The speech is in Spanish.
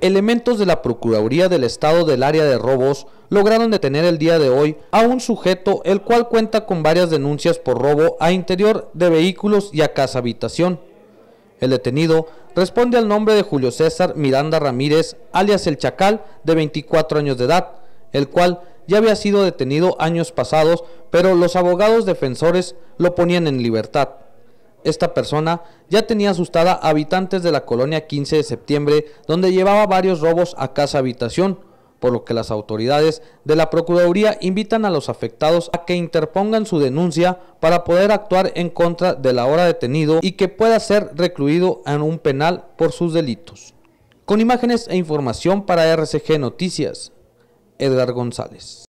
Elementos de la Procuraduría del Estado del área de robos lograron detener el día de hoy a un sujeto el cual cuenta con varias denuncias por robo a interior de vehículos y a casa habitación. El detenido responde al nombre de Julio César Miranda Ramírez, alias El Chacal, de 24 años de edad, el cual ya había sido detenido años pasados, pero los abogados defensores lo ponían en libertad esta persona ya tenía asustada a habitantes de la colonia 15 de septiembre, donde llevaba varios robos a casa habitación, por lo que las autoridades de la Procuraduría invitan a los afectados a que interpongan su denuncia para poder actuar en contra del ahora detenido y que pueda ser recluido en un penal por sus delitos. Con imágenes e información para RCG Noticias, Edgar González.